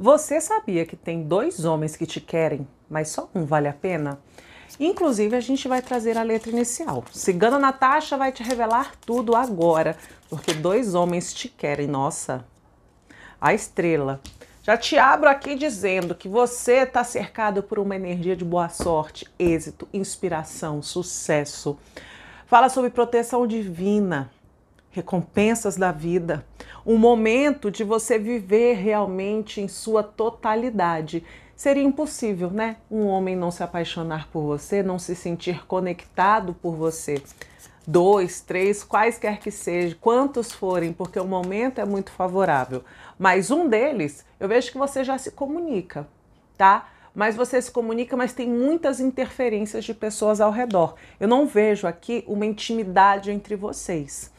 Você sabia que tem dois homens que te querem, mas só um vale a pena? Inclusive, a gente vai trazer a letra inicial. Cigana Natasha vai te revelar tudo agora, porque dois homens te querem, nossa. A estrela. Já te abro aqui dizendo que você está cercado por uma energia de boa sorte, êxito, inspiração, sucesso. Fala sobre proteção divina, recompensas da vida um momento de você viver realmente em sua totalidade. Seria impossível, né? Um homem não se apaixonar por você, não se sentir conectado por você. Dois, três, quaisquer que seja, quantos forem, porque o momento é muito favorável. Mas um deles, eu vejo que você já se comunica, tá? mas você se comunica, mas tem muitas interferências de pessoas ao redor. Eu não vejo aqui uma intimidade entre vocês.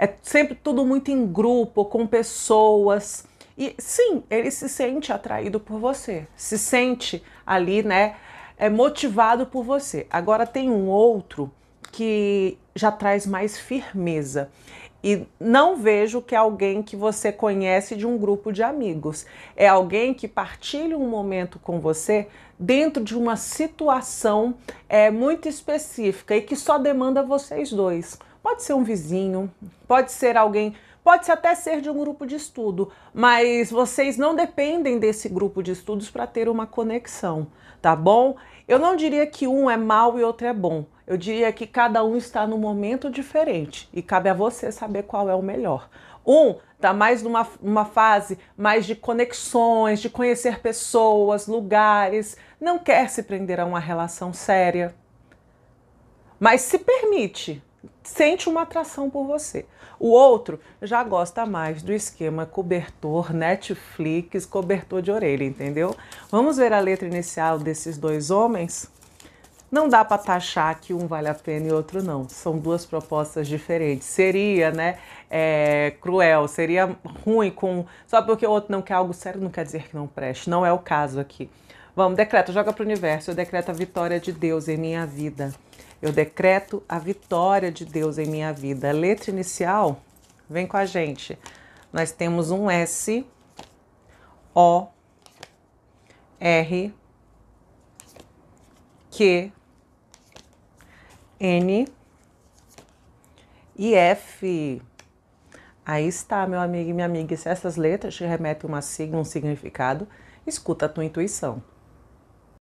É sempre tudo muito em grupo, com pessoas. E sim, ele se sente atraído por você, se sente ali, né, é motivado por você. Agora tem um outro que já traz mais firmeza. E não vejo que é alguém que você conhece de um grupo de amigos. É alguém que partilha um momento com você dentro de uma situação é, muito específica e que só demanda vocês dois. Pode ser um vizinho, pode ser alguém, pode -se até ser de um grupo de estudo, mas vocês não dependem desse grupo de estudos para ter uma conexão, tá bom? Eu não diria que um é mal e outro é bom. Eu diria que cada um está num momento diferente e cabe a você saber qual é o melhor. Um está mais numa uma fase mais de conexões, de conhecer pessoas, lugares, não quer se prender a uma relação séria. Mas se permite, sente uma atração por você. O outro já gosta mais do esquema cobertor, Netflix, cobertor de orelha, entendeu? Vamos ver a letra inicial desses dois homens? Não dá para taxar tá que um vale a pena e outro não. São duas propostas diferentes. Seria, né, é, cruel, seria ruim com só porque o outro não quer algo sério, não quer dizer que não preste. Não é o caso aqui. Vamos, decreta, joga pro universo. Eu decreto a vitória de Deus em minha vida. Eu decreto a vitória de Deus em minha vida. A letra inicial vem com a gente. Nós temos um S, O, R, Q, N e F. Aí está, meu amigo e minha amiga. Se essas letras te remetem uma sigla, um significado, escuta a tua intuição.